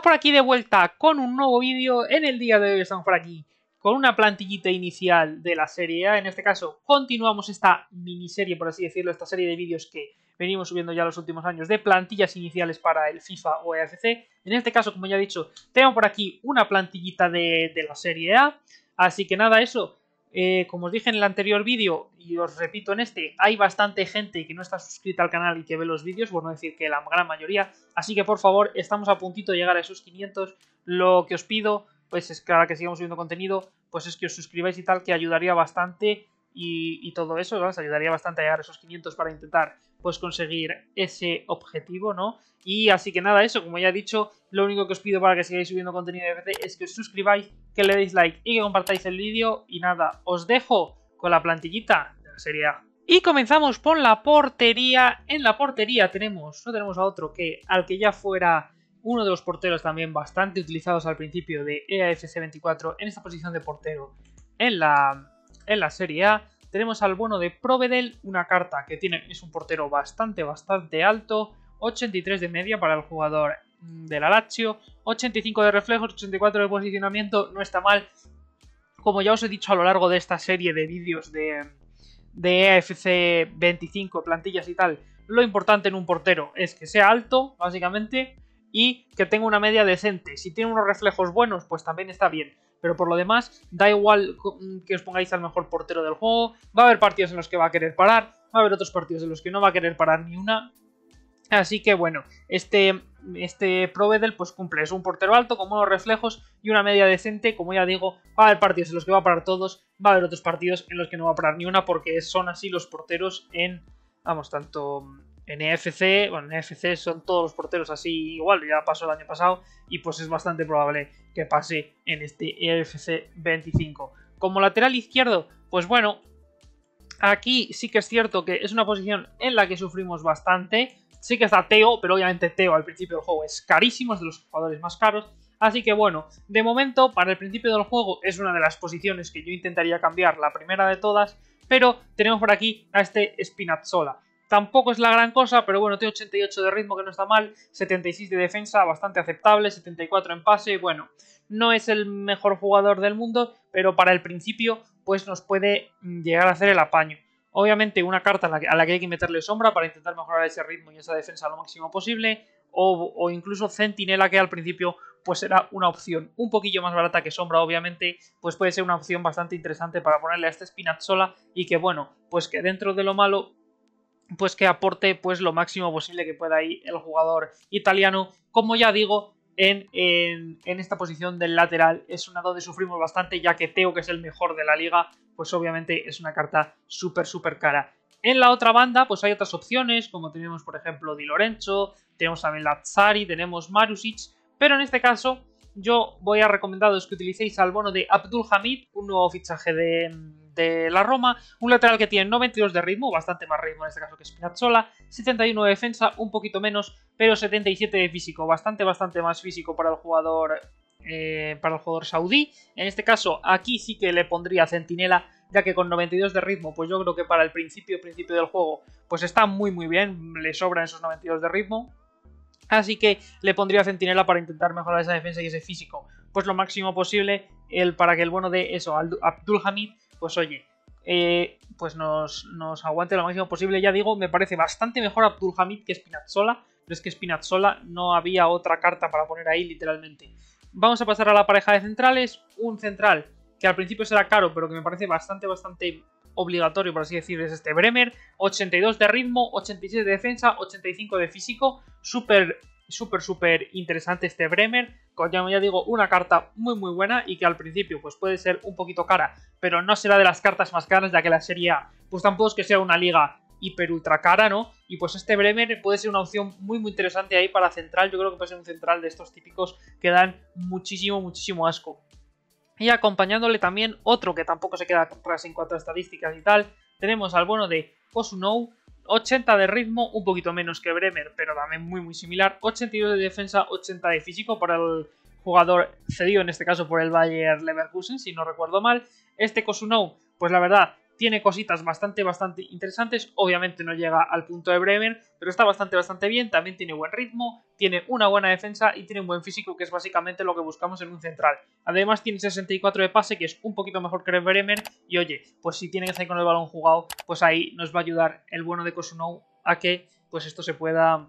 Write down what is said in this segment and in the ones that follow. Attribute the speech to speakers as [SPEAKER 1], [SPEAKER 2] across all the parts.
[SPEAKER 1] por aquí de vuelta con un nuevo vídeo. En el día de hoy estamos por aquí con una plantillita inicial de la serie A. En este caso, continuamos esta miniserie, por así decirlo, esta serie de vídeos que venimos subiendo ya los últimos años de plantillas iniciales para el FIFA o EFC. En este caso, como ya he dicho, tengo por aquí una plantillita de la serie A. Así que nada, eso. Eh, como os dije en el anterior vídeo y os repito en este, hay bastante gente que no está suscrita al canal y que ve los vídeos, por no decir que la gran mayoría, así que por favor, estamos a puntito de llegar a esos 500, lo que os pido, pues es que que sigamos subiendo contenido, pues es que os suscribáis y tal, que ayudaría bastante y, todo eso, nos Ayudaría bastante a llegar a esos 500 para intentar conseguir ese objetivo, ¿no? Y así que nada, eso, como ya he dicho, lo único que os pido para que sigáis subiendo contenido de es que os suscribáis, que le deis like y que compartáis el vídeo. Y nada, os dejo con la plantillita de la Serie A. Y comenzamos por la portería. En la portería tenemos, no tenemos a otro que al que ya fuera uno de los porteros también bastante utilizados al principio de EAFC 24 en esta posición de portero en la, en la Serie A tenemos al bueno de Provedel, una carta que tiene, es un portero bastante, bastante alto, 83 de media para el jugador mm, de la Lazio, 85 de reflejos, 84 de posicionamiento, no está mal. Como ya os he dicho a lo largo de esta serie de vídeos de, de 25, plantillas y tal, lo importante en un portero es que sea alto, básicamente, y que tenga una media decente. Si tiene unos reflejos buenos, pues también está bien. Pero por lo demás, da igual mm, que os pongáis al mejor portero del juego. Va a haber partidos en los que va a querer parar. Va a haber otros partidos en los que no va a querer parar ni una. Así que bueno, este, este Provedel pues cumple es un portero alto con buenos reflejos y una media decente, como ya digo, va a haber partidos en los que va a parar todos, va a haber otros partidos en los que no va a parar ni una porque son así los porteros en, vamos, tanto en EFC, bueno, en EFC son todos los porteros así igual, ya pasó el año pasado y pues es bastante probable que pase en este EFC 25. Como lateral izquierdo, pues bueno, aquí sí que es cierto que es una posición en la que sufrimos bastante. Sí que está Teo, pero obviamente Teo al principio del juego es carísimo, es de los jugadores más caros. Así que bueno, de momento para el principio del juego es una de las posiciones que yo intentaría cambiar, la primera de todas, pero tenemos por aquí a este Spinazzola tampoco es la gran cosa, pero bueno, tiene 88 de ritmo que no está mal, 76 de defensa, bastante aceptable, 74 en pase, y bueno, no es el mejor jugador del mundo, pero para el principio pues nos puede mm, llegar a hacer el apaño. Obviamente una carta a la que, hay que meterle sombra para intentar mejorar ese ritmo y esa defensa lo máximo posible, o, incluso centinela que al principio pues será una opción un poquillo más barata que Sombra, obviamente, pues puede ser una opción bastante interesante para ponerle a este Spinazzola y que, bueno, pues que dentro de lo malo pues que aporte pues lo máximo posible que pueda ahí el jugador italiano. Como ya digo, en, esta posición del lateral es una donde sufrimos bastante, ya que Teo, que es el mejor de la liga, pues obviamente es una carta súper, súper cara. En la otra banda, pues hay otras opciones, como tenemos por ejemplo Di Lorenzo, tenemos también Lazzari, tenemos Marusic, pero en este caso yo voy a recomendaros que utilicéis al bono de Abdul Hamid, un nuevo fichaje de, de la Roma, un lateral que tiene 92 de ritmo, bastante más ritmo en este caso que Spinazzola, 71 de defensa, un poquito menos, pero 77 de físico, bastante, bastante más físico para el jugador eh, para el jugador saudí. En este caso, aquí sí que le pondría centinela, ya que con 92 de ritmo, pues yo creo que para el principio, principio del juego, pues está muy, muy bien, le sobran esos 92 de ritmo. Así que le pondría centinela para intentar mejorar esa defensa y ese físico, pues lo máximo posible, el, para que el bueno de eso, Abdul Hamid, pues oye, eh, pues nos, aguante lo máximo posible. Ya digo, me parece bastante mejor Abdulhamid que Spinazzola, pero es que Spinazzola no había otra carta para poner ahí literalmente. Vamos a pasar a la pareja de centrales. Un central que al principio será caro, pero que me parece bastante, bastante obligatorio, por así decirlo, es este Bremer. 82 de ritmo, 87 de defensa, 85 de físico. Súper súper, súper interesante este Bremer. Como ya digo, una carta muy, muy buena y que al principio pues puede ser un poquito cara, pero no será de las cartas más caras, ya que la Serie pues tampoco es que sea una liga hiper ultra cara, ¿no? Y pues este Bremer puede ser una opción muy, muy interesante ahí para central. Yo creo que puede ser un central de estos típicos que dan muchísimo, muchísimo asco. Y acompañándole también otro que tampoco se queda atrás en cuanto a estadísticas y tal, tenemos al bono de Osunou, 80 de ritmo, un poquito menos que Bremer, pero también muy muy similar. 82 de defensa, 80 de físico para el jugador cedido en este caso por el Bayer Leverkusen, si no recuerdo mal. Este Kosunow, pues la verdad, tiene cositas bastante, bastante interesantes. Obviamente no llega al punto de Bremen, pero está bastante, bastante bien. También tiene buen ritmo, tiene una buena defensa y tiene un buen físico, que es básicamente lo que buscamos en un central. Además tiene 64 de pase, que es un poquito mejor que el Bremen. Y oye, pues si tiene que salir con el balón jugado, pues ahí nos va a ayudar el bueno de Kosunou a que pues esto se pueda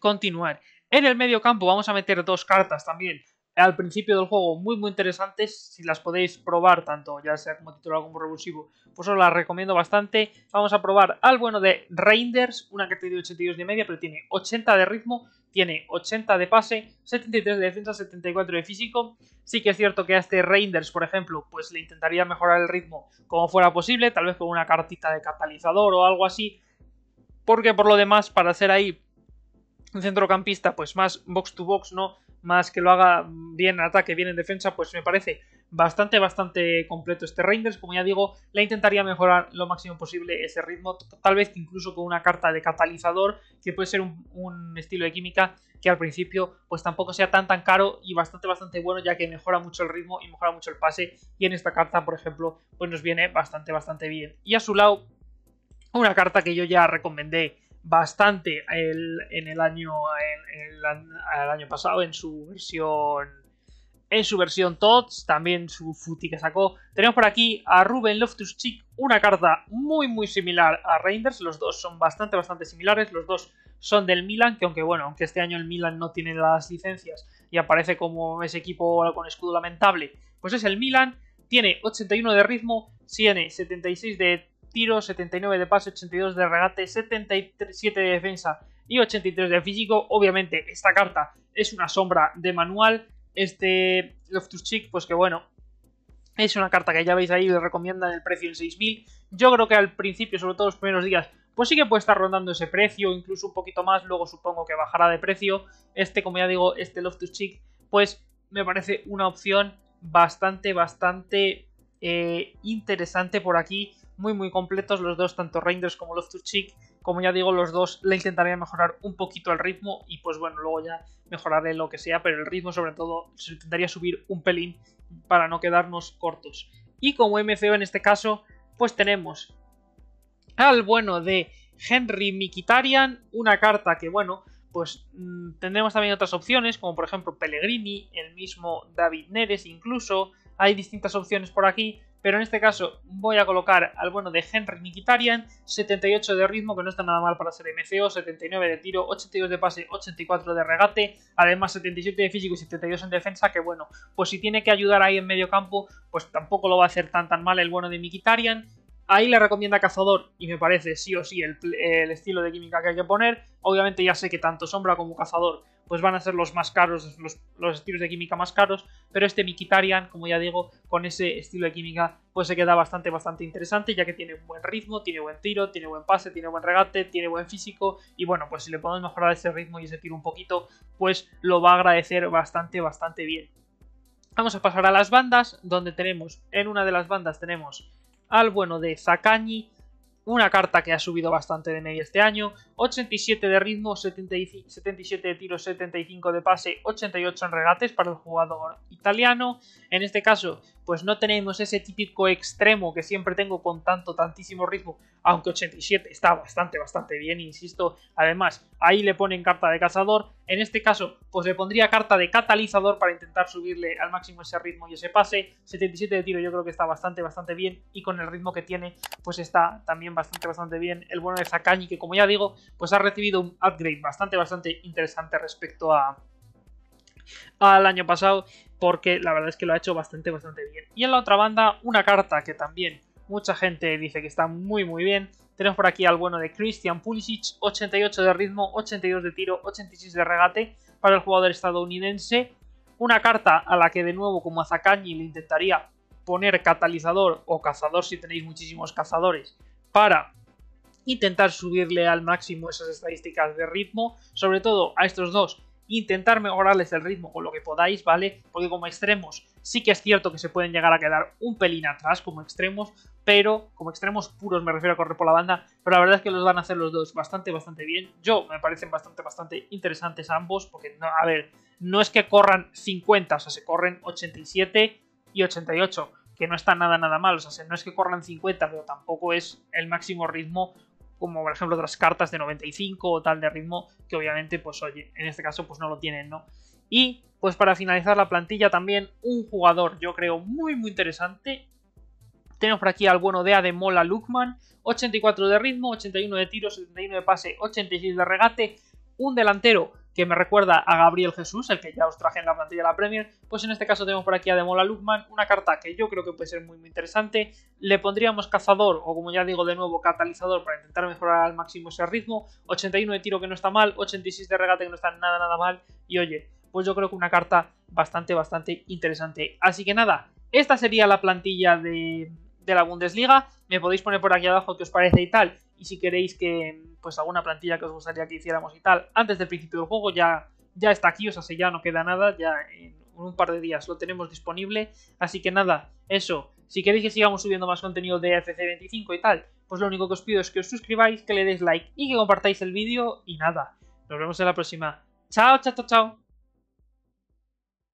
[SPEAKER 1] continuar. En el medio campo vamos a meter dos cartas también al principio del juego muy muy interesantes. Si las podéis probar tanto ya sea como titular como revulsivo, pues os las recomiendo bastante. Vamos a probar al bueno de Reinders, una que tiene 82 de media, pero tiene 80 de ritmo, tiene 80 de pase, 73 de defensa, 74 de físico. Sí que es cierto que a este Reinders, por ejemplo, pues le intentaría mejorar el ritmo como fuera posible, tal vez con una cartita de catalizador o algo así. Porque por lo demás, para ser ahí un centrocampista, pues más box to box, ¿no? más que lo haga bien en ataque, bien en defensa, pues me parece bastante, bastante completo este Reinders. Como ya digo, le intentaría mejorar lo máximo posible ese ritmo, tal vez incluso con una carta de catalizador, que puede ser un, un, estilo de química que al principio pues tampoco sea tan tan caro y bastante, bastante bueno, ya que mejora mucho el ritmo y mejora mucho el pase. Y en esta carta, por ejemplo, pues nos viene bastante, bastante bien. Y a su lado, una carta que yo ya recomendé bastante en el año el, año pasado en su versión en su versión TOTS, también su futi que sacó. Tenemos por aquí a Ruben Loftus chick una carta muy muy similar a Reinders, los dos son bastante bastante similares, los dos son del Milan, que aunque bueno, aunque este año el Milan no tiene las licencias y aparece como ese equipo con escudo lamentable, pues es el Milan, tiene 81 de ritmo, tiene 76 de Tiro, 79 de pase, 82 de regate, 77 de defensa y 83 de físico. Obviamente, esta carta es una sombra de manual. Este Loftus chick pues que bueno, es una carta que ya veis ahí, le recomiendan el precio en 6.000. Yo creo que al principio, sobre todo los primeros días, pues sí que puede estar rondando ese precio, incluso un poquito más. Luego supongo que bajará de precio. Este, como ya digo, este Loftus chick pues me parece una opción bastante, bastante eh, interesante por aquí muy muy completos los dos, tanto Reinders como Love to Cheek Como ya digo, los dos le intentaría mejorar un poquito el ritmo y pues bueno, luego ya mejoraré lo que sea, pero el ritmo sobre todo se intentaría subir un pelín para no quedarnos cortos. Y como MCO en este caso, pues tenemos al bueno de Henry Mikitarian, una carta que bueno, pues mm, tendremos también otras opciones, como por ejemplo Pellegrini, el mismo David Neres incluso, hay distintas opciones por aquí, pero en este caso voy a colocar al bueno de Henry Mikitarian, 78 de ritmo, que no está nada mal para ser MCO, 79 de tiro, 82 de pase, 84 de regate, además 77 de físico y 72 en defensa, que bueno, pues si tiene que ayudar ahí en medio campo, pues tampoco lo va a hacer tan tan mal el bueno de Mikitarian. Ahí le recomienda Cazador y me parece sí o sí el, estilo de química que hay que poner. Obviamente ya sé que tanto Sombra como Cazador pues van a ser los más caros, los, estilos de química más caros, pero este Mikitarian, como ya digo, con ese estilo de química pues se queda bastante, bastante interesante, ya que tiene un buen ritmo, tiene buen tiro, tiene buen pase, tiene buen regate, tiene buen físico, y bueno, pues si le podemos mejorar ese ritmo y ese tiro un poquito, pues lo va a agradecer bastante, bastante bien. Vamos a pasar a las bandas, donde tenemos, en una de las bandas tenemos al bueno de Zacagni, una carta que ha subido bastante de media este año, 87 de ritmo, 77 de tiro, 75 de pase, 88 en regates para el jugador italiano. En este caso, pues no tenemos ese típico extremo que siempre tengo con tanto, tantísimo ritmo, aunque 87 está bastante, bastante bien, insisto. Además, ahí le ponen carta de cazador, en este caso, pues le pondría carta de catalizador para intentar subirle al máximo ese ritmo y ese pase. 77 de tiro yo creo que está bastante, bastante bien. Y con el ritmo que tiene, pues está también bastante, bastante bien. El bueno de Zakani, que como ya digo, pues ha recibido un upgrade bastante, bastante interesante respecto a, al año pasado. Porque la verdad es que lo ha hecho bastante, bastante bien. Y en la otra banda, una carta que también mucha gente dice que está muy, muy bien tenemos por aquí al bueno de Christian Pulisic, 88 de ritmo, 82 de tiro, 86 de regate para el jugador estadounidense. Una carta a la que de nuevo como a le intentaría poner catalizador o cazador si tenéis muchísimos cazadores para intentar subirle al máximo esas estadísticas de ritmo, sobre todo a estos dos intentar mejorarles el ritmo con lo que podáis, ¿vale? Porque como extremos sí que es cierto que se pueden llegar a quedar un pelín atrás como extremos, pero como extremos puros me refiero a correr por la banda, pero la verdad es que los van a hacer los dos bastante, bastante bien. Yo me parecen bastante, bastante interesantes ambos, porque, no, a ver, no es que corran 50, o sea, se corren 87 y 88 que no está nada nada mal, o sea, no es que corran 50, pero tampoco es el máximo ritmo como por ejemplo otras cartas de 95 o tal de ritmo, que obviamente, pues oye, en este caso pues no lo tienen, ¿no? Y pues para finalizar la plantilla también un jugador yo creo muy muy interesante. Tenemos por aquí al bueno de Mola Lukman, 84 de ritmo, 81 de tiro, 71 de pase, 86 de regate, un delantero que me recuerda a Gabriel Jesús, el que ya os traje en la plantilla de la Premier, pues en este caso tenemos por aquí a Demola Lukman, una carta que yo creo que puede ser muy, muy interesante. Le pondríamos cazador, o como ya digo de nuevo, catalizador para intentar mejorar al máximo ese ritmo. 81 de tiro que no está mal, 86 de regate que no está nada, nada mal. Y oye, pues yo creo que una carta bastante, bastante interesante. Así que nada, esta sería la plantilla de, de la Bundesliga. Me podéis poner por aquí abajo Que os parece y tal. Y si queréis que, pues alguna plantilla que os gustaría que hiciéramos y tal, antes del principio del juego ya, ya está aquí, o sea, ya no queda nada, ya en un par de días lo tenemos disponible. Así que nada, eso. Si queréis que sigamos subiendo más contenido de FC25 y tal, pues lo único que os pido es que os suscribáis, que le deis like y que compartáis el vídeo. Y nada, nos vemos en la próxima. Chao, chao, chao, chao.